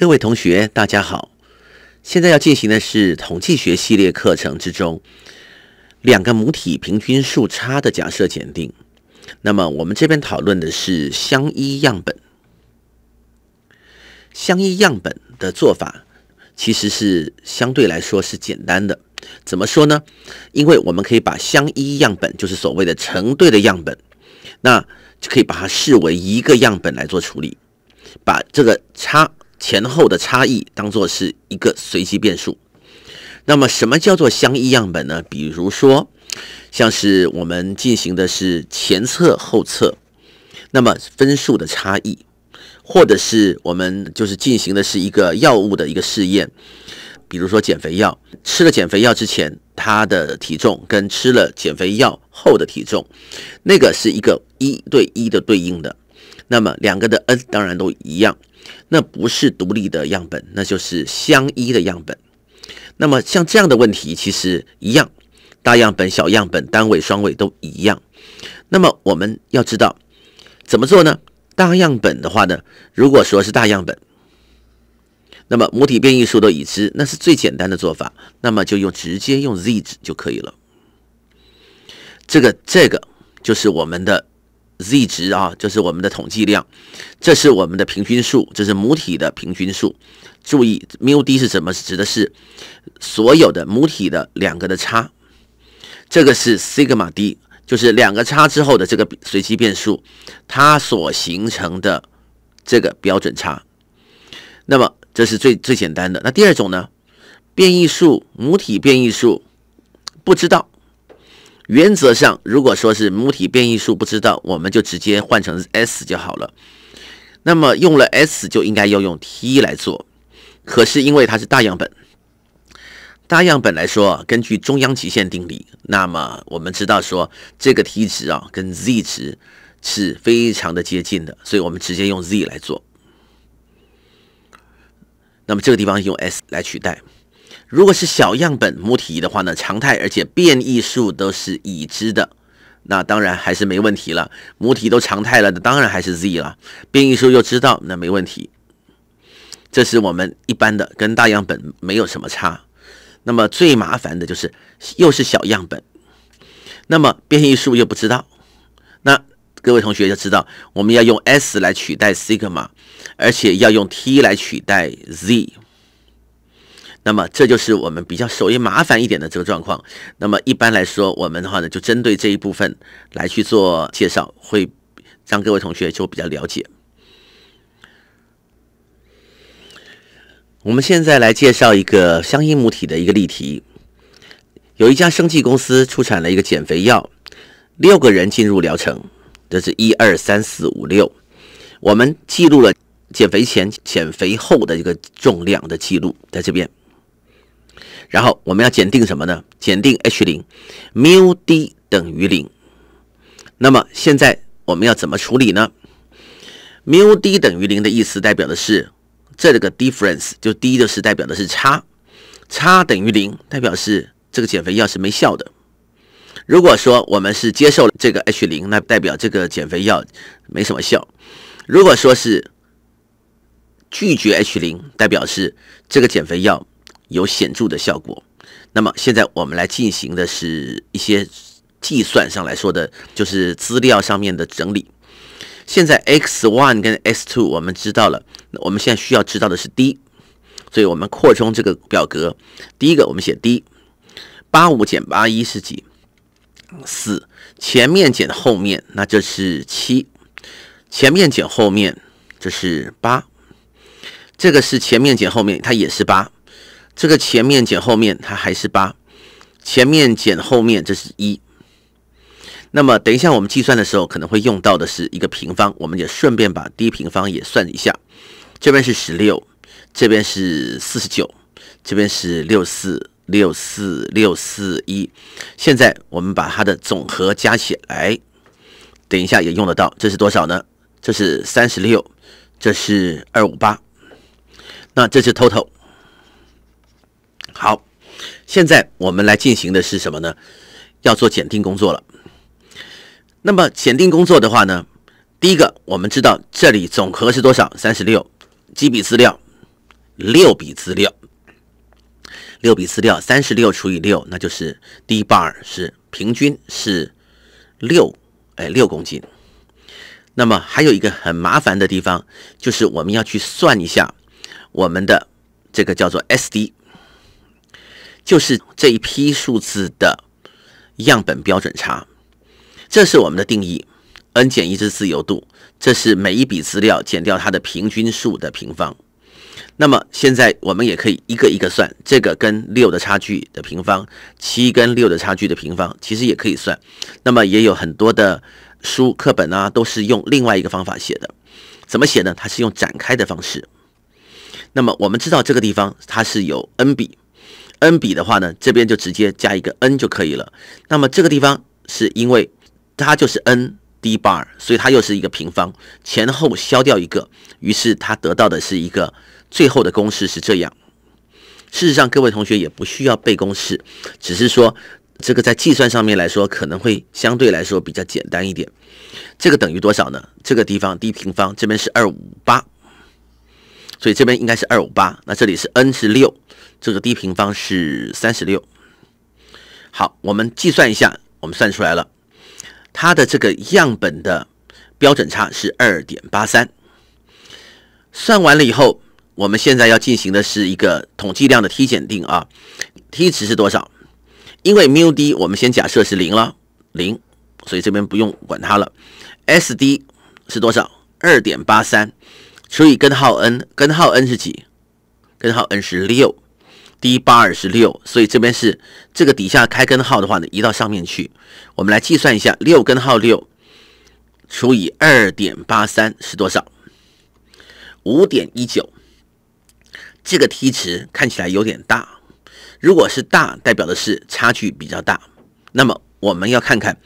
各位同学，大家好。现在要进行的是统计学系列课程之中两个母体平均数差的假设检定。那么我们这边讨论的是相依样本。相依样本的做法其实是相对来说是简单的。怎么说呢？因为我们可以把相依样本，就是所谓的成对的样本，那就可以把它视为一个样本来做处理，把这个差。前后的差异当做是一个随机变数。那么，什么叫做相异样本呢？比如说，像是我们进行的是前测后测，那么分数的差异，或者是我们就是进行的是一个药物的一个试验，比如说减肥药，吃了减肥药之前他的体重跟吃了减肥药后的体重，那个是一个一对一的对应的，那么两个的 n 当然都一样。那不是独立的样本，那就是相依的样本。那么像这样的问题其实一样，大样本、小样本、单位、双位都一样。那么我们要知道怎么做呢？大样本的话呢，如果说是大样本，那么母体变异数都已知，那是最简单的做法。那么就用直接用 z 值就可以了。这个这个就是我们的。z 值啊，就是我们的统计量，这是我们的平均数，这是母体的平均数。注意，mu d 是怎么指的？是所有的母体的两个的差。这个是 sigma d，就是两个差之后的这个随机变数，它所形成的这个标准差。那么这是最最简单的。那第二种呢？变异数母体变异数不知道。原则上，如果说是母体变异数不知道，我们就直接换成 s 就好了。那么用了 s，就应该要用 t 来做。可是因为它是大样本，大样本来说，根据中央极限定理，那么我们知道说这个 t 值啊，跟 z 值是非常的接近的，所以我们直接用 z 来做。那么这个地方用 s 来取代。如果是小样本母体的话呢，常态而且变异数都是已知的，那当然还是没问题了。母体都常态了的，当然还是 z 了。变异数又知道，那没问题。这是我们一般的，跟大样本没有什么差。那么最麻烦的就是又是小样本，那么变异数又不知道。那各位同学要知道，我们要用 s 来取代 sigma，而且要用 t 来取代 z。那么，这就是我们比较手印麻烦一点的这个状况。那么一般来说，我们的话呢，就针对这一部分来去做介绍，会让各位同学就比较了解。我们现在来介绍一个相应母体的一个例题。有一家生技公司出产了一个减肥药，六个人进入疗程，这是一二三四五六。我们记录了减肥前、减肥后的一个重量的记录，在这边。然后我们要检定什么呢？检定 H 零，u d 等于零。那么现在我们要怎么处理呢？m u d 等于零的意思代表的是这个 difference，就第一个是代表的是差，差等于零，代表是这个减肥药是没效的。如果说我们是接受了这个 H 零，那代表这个减肥药没什么效。如果说是拒绝 H 零，代表是这个减肥药。有显著的效果。那么现在我们来进行的是一些计算上来说的，就是资料上面的整理。现在 x one 跟 x two 我们知道了，我们现在需要知道的是 d。所以我们扩充这个表格。第一个我们写 d，八五减八一是几？四。前面减后面，那这是七。前面减后面，这是八。这个是前面减后面，它也是八。这个前面减后面，它还是八。前面减后面，这是一。那么等一下我们计算的时候可能会用到的是一个平方，我们也顺便把第一平方也算一下。这边是十六，这边是四十九，这边是六四六四六四一。现在我们把它的总和加起来，等一下也用得到。这是多少呢？这是三十六，这是二五八。那这是 total。现在我们来进行的是什么呢？要做检定工作了。那么检定工作的话呢，第一个我们知道这里总和是多少？三十六，几笔资料？六笔资料，六笔资料，三十六除以六，那就是第一 bar 是平均是六，哎，六公斤。那么还有一个很麻烦的地方，就是我们要去算一下我们的这个叫做 SD。就是这一批数字的样本标准差，这是我们的定义，n 减一是自由度，这是每一笔资料减掉它的平均数的平方。那么现在我们也可以一个一个算，这个跟六的差距的平方，七跟六的差距的平方，其实也可以算。那么也有很多的书课本啊，都是用另外一个方法写的，怎么写呢？它是用展开的方式。那么我们知道这个地方它是有 n 笔。n 比的话呢，这边就直接加一个 n 就可以了。那么这个地方是因为它就是 n d bar，所以它又是一个平方，前后消掉一个，于是它得到的是一个最后的公式是这样。事实上，各位同学也不需要背公式，只是说这个在计算上面来说可能会相对来说比较简单一点。这个等于多少呢？这个地方 d 平方，这边是二五八。所以这边应该是二五八，那这里是 n 是六，这个 d 平方是三十六。好，我们计算一下，我们算出来了，它的这个样本的标准差是二点八三。算完了以后，我们现在要进行的是一个统计量的 t 检定啊，t 值是多少？因为 mu d 我们先假设是零了，零，所以这边不用管它了。s d 是多少？二点八三。除以根号 n，根号 n 是几？根号 n 是六，D 八二是六，所以这边是这个底下开根号的话呢，移到上面去。我们来计算一下，六根号六除以二点八三是多少？五点一九。这个 T 值看起来有点大，如果是大，代表的是差距比较大。那么我们要看看，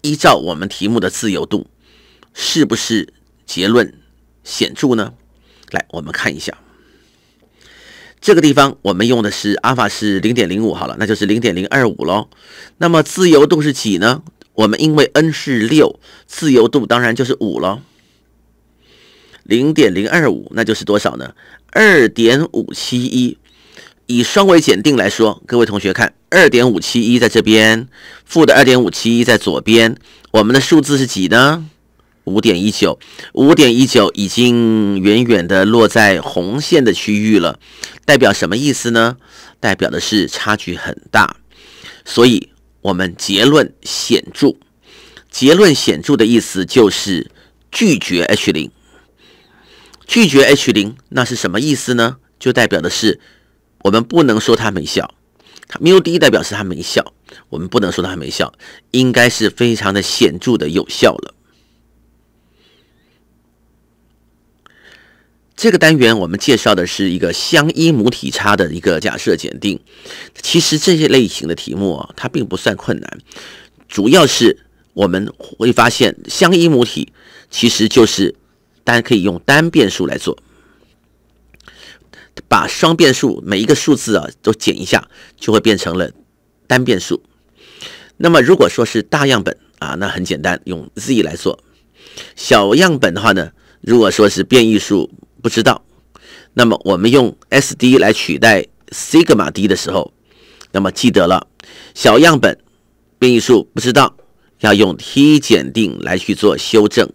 依照我们题目的自由度，是不是结论？显著呢？来，我们看一下这个地方，我们用的是阿尔法是零点零五，好了，那就是零点零二五喽。那么自由度是几呢？我们因为 n 是六，自由度当然就是五喽。零点零二五，那就是多少呢？二点五七一。以双尾检定来说，各位同学看，二点五七一在这边，负的二点五七一在左边，我们的数字是几呢？五点一九，五点一九已经远远的落在红线的区域了，代表什么意思呢？代表的是差距很大，所以我们结论显著。结论显著的意思就是拒绝 H 零，拒绝 H 零，那是什么意思呢？就代表的是我们不能说它没效，它 u d 代表是它没效，我们不能说它没效，应该是非常的显著的有效了。这个单元我们介绍的是一个相依母体差的一个假设检定。其实这些类型的题目啊，它并不算困难，主要是我们会发现相依母体其实就是大家可以用单变数来做，把双变数每一个数字啊都减一下，就会变成了单变数。那么如果说是大样本啊，那很简单，用 Z 来做；小样本的话呢，如果说是变异数。不知道，那么我们用 S D 来取代西格玛 D 的时候，那么记得了小样本变异数不知道要用 T 检定来去做修正。